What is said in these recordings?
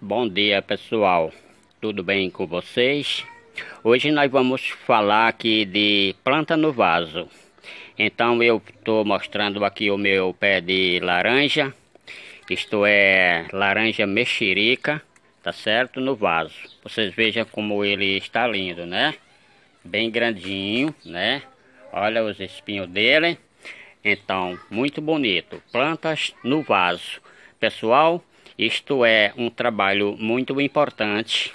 Bom dia pessoal, tudo bem com vocês? Hoje nós vamos falar aqui de planta no vaso. Então eu estou mostrando aqui o meu pé de laranja, isto é laranja mexerica, tá certo? No vaso. Vocês vejam como ele está lindo, né? Bem grandinho, né? Olha os espinhos dele. Então, muito bonito. Plantas no vaso. Pessoal, isto é um trabalho muito importante.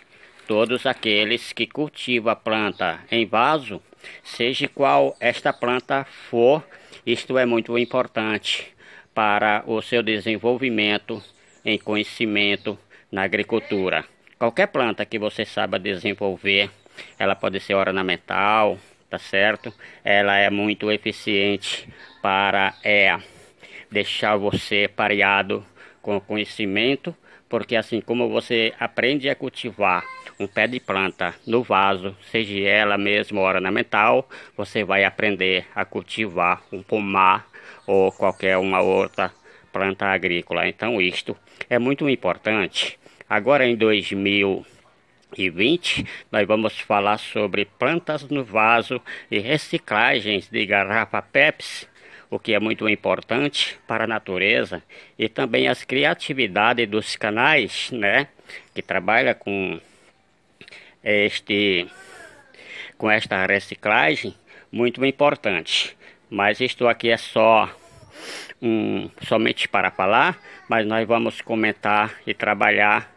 Todos aqueles que cultivam a planta em vaso, seja qual esta planta for, isto é muito importante para o seu desenvolvimento em conhecimento na agricultura. Qualquer planta que você saiba desenvolver, ela pode ser ornamental, tá certo? Ela é muito eficiente para é, deixar você pareado com conhecimento, porque assim como você aprende a cultivar um pé de planta no vaso, seja ela mesmo ornamental, você vai aprender a cultivar um pomar ou qualquer uma outra planta agrícola. Então isto é muito importante. Agora em 2000 e 20, nós vamos falar sobre plantas no vaso e reciclagens de garrafa Pepsi o que é muito importante para a natureza, e também as criatividades dos canais, né, que trabalha com este com esta reciclagem, muito importante. Mas estou aqui é só um, somente para falar, mas nós vamos comentar e trabalhar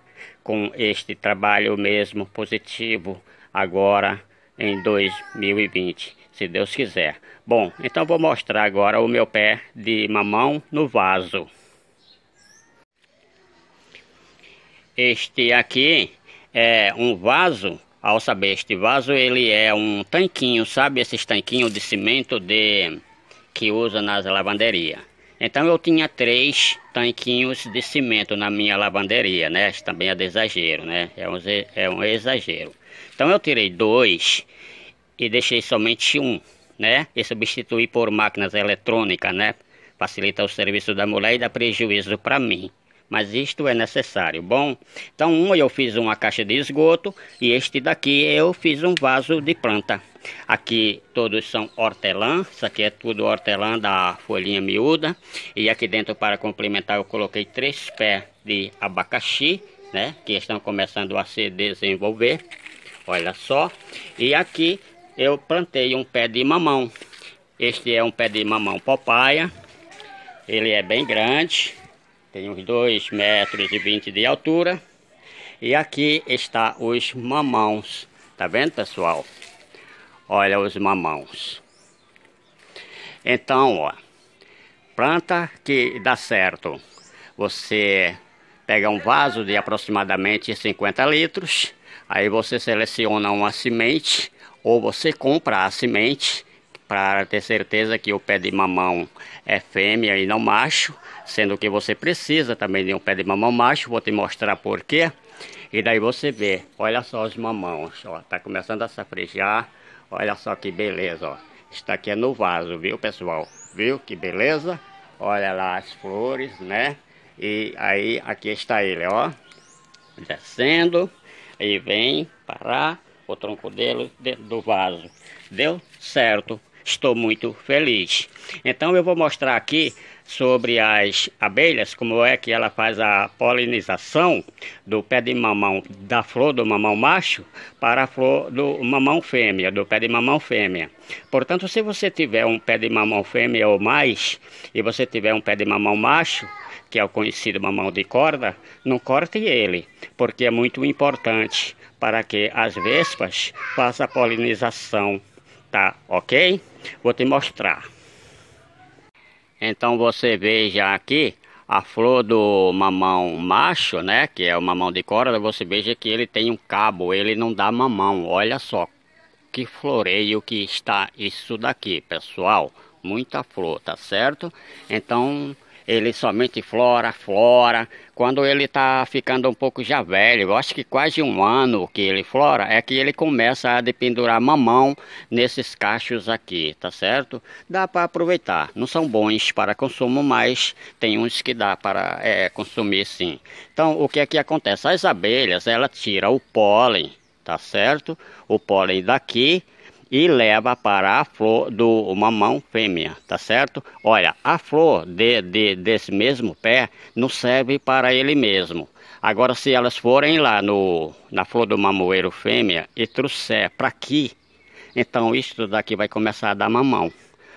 com este trabalho mesmo positivo agora em 2020 se Deus quiser. Bom, então vou mostrar agora o meu pé de mamão no vaso. Este aqui é um vaso, ao saber, este vaso ele é um tanquinho, sabe? Esses tanquinhos de cimento de que usa nas lavanderias. Então eu tinha três tanquinhos de cimento na minha lavanderia, né? Isso também é de exagero, né? É um, é um exagero. Então eu tirei dois e deixei somente um, né? E substituí por máquinas eletrônicas, né? Facilita o serviço da mulher e dá prejuízo para mim. Mas isto é necessário. Bom, então uma eu fiz uma caixa de esgoto e este daqui eu fiz um vaso de planta. Aqui todos são hortelã, isso aqui é tudo hortelã da folhinha miúda. E aqui dentro para complementar eu coloquei três pés de abacaxi, né? Que estão começando a se desenvolver. Olha só. E aqui eu plantei um pé de mamão. Este é um pé de mamão papaya. Ele é bem grande, tem uns 2 metros e 20 de altura. E aqui está os mamãos. Tá vendo, pessoal? Olha os mamãos. Então, ó, planta que dá certo. Você pega um vaso de aproximadamente 50 litros, aí você seleciona uma semente ou você compra a semente para ter certeza que o pé de mamão é fêmea e não macho, sendo que você precisa também de um pé de mamão macho, vou te mostrar por quê. E daí você vê, olha só os mamões, ó, tá começando a safrejar, olha só que beleza, ó. Está aqui é no vaso, viu, pessoal? Viu que beleza? Olha lá as flores, né? E aí aqui está ele, ó, descendo e vem parar o tronco dele dentro do vaso. Deu certo, estou muito feliz. Então eu vou mostrar aqui sobre as abelhas, como é que ela faz a polinização do pé de mamão, da flor do mamão macho para a flor do mamão fêmea, do pé de mamão fêmea. Portanto, se você tiver um pé de mamão fêmea ou mais, e você tiver um pé de mamão macho, que é o conhecido mamão de corda, não corte ele, porque é muito importante para que as vespas façam a polinização, tá ok? Vou te mostrar. Então você veja aqui a flor do mamão macho, né, que é o mamão de corda, você veja que ele tem um cabo, ele não dá mamão, olha só que floreio que está isso daqui, pessoal. Muita flor, tá certo? Então, ele somente flora, flora. Quando ele está ficando um pouco já velho, eu acho que quase um ano que ele flora, é que ele começa a dependurar mamão nesses cachos aqui, tá certo? Dá para aproveitar. Não são bons para consumo, mas tem uns que dá para é, consumir sim. Então, o que é que acontece? As abelhas, ela tira o pólen, tá certo? O pólen daqui e leva para a flor do mamão fêmea, tá certo? Olha, a flor de, de, desse mesmo pé não serve para ele mesmo. Agora, se elas forem lá no, na flor do mamoeiro fêmea e trouxer para aqui, então isso daqui vai começar a dar mamão.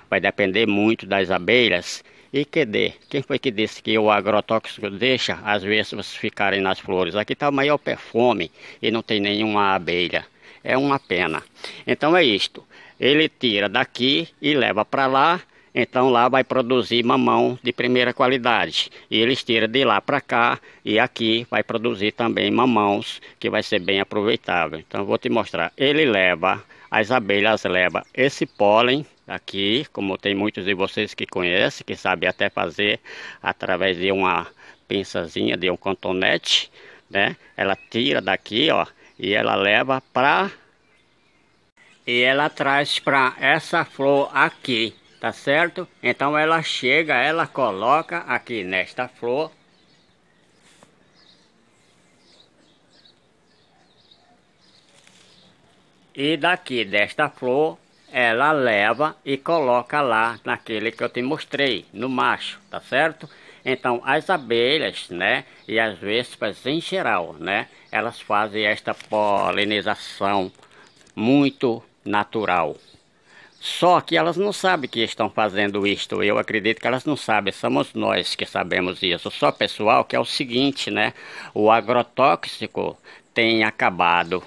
Vai depender muito das abelhas e que dê. Quem foi que disse que o agrotóxico deixa as vespas ficarem nas flores? Aqui está o maior perfume e não tem nenhuma abelha é uma pena. Então é isto. Ele tira daqui e leva para lá. Então lá vai produzir mamão de primeira qualidade. E eles tiram de lá para cá e aqui vai produzir também mamãos que vai ser bem aproveitável. Então vou te mostrar. Ele leva, as abelhas levam esse pólen aqui, como tem muitos de vocês que conhecem, que sabem até fazer através de uma pinçazinha, de um cantonete, né? Ela tira daqui, ó, e ela leva para e ela traz para essa flor aqui, tá certo? Então ela chega, ela coloca aqui nesta flor e daqui desta flor ela leva e coloca lá naquele que eu te mostrei, no macho, tá certo? Então, as abelhas, né, e as vespas em geral, né, elas fazem esta polinização muito natural. Só que elas não sabem que estão fazendo isto. Eu acredito que elas não sabem. Somos nós que sabemos isso. Só pessoal que é o seguinte, né? O agrotóxico tem acabado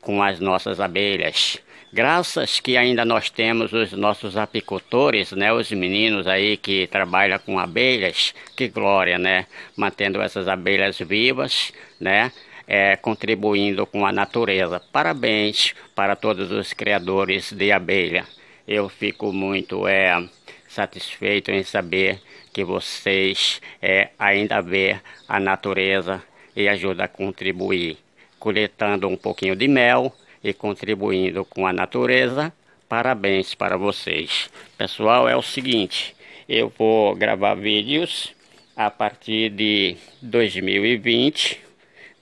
com as nossas abelhas. Graças que ainda nós temos os nossos apicultores, né, os meninos aí que trabalham com abelhas, que glória, né, mantendo essas abelhas vivas, né, é, contribuindo com a natureza. Parabéns para todos os criadores de abelha. Eu fico muito é, satisfeito em saber que vocês é, ainda vê a natureza e ajuda a contribuir, coletando um pouquinho de mel e contribuindo com a natureza. Parabéns para vocês. Pessoal, é o seguinte, eu vou gravar vídeos a partir de 2020,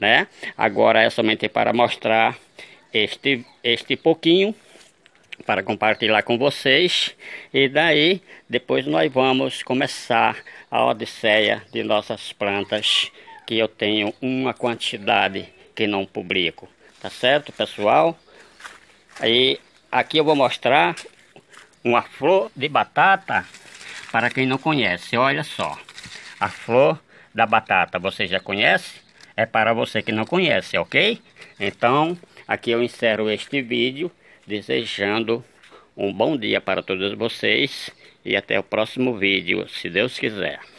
né? Agora é somente para mostrar este, este pouquinho para compartilhar com vocês e daí depois nós vamos começar a odisseia de nossas plantas que eu tenho uma quantidade que não publico tá certo, pessoal? Aí aqui eu vou mostrar uma flor de batata para quem não conhece. Olha só, a flor da batata você já conhece? É para você que não conhece, ok? Então, aqui eu encerro este vídeo desejando um bom dia para todos vocês e até o próximo vídeo, se Deus quiser.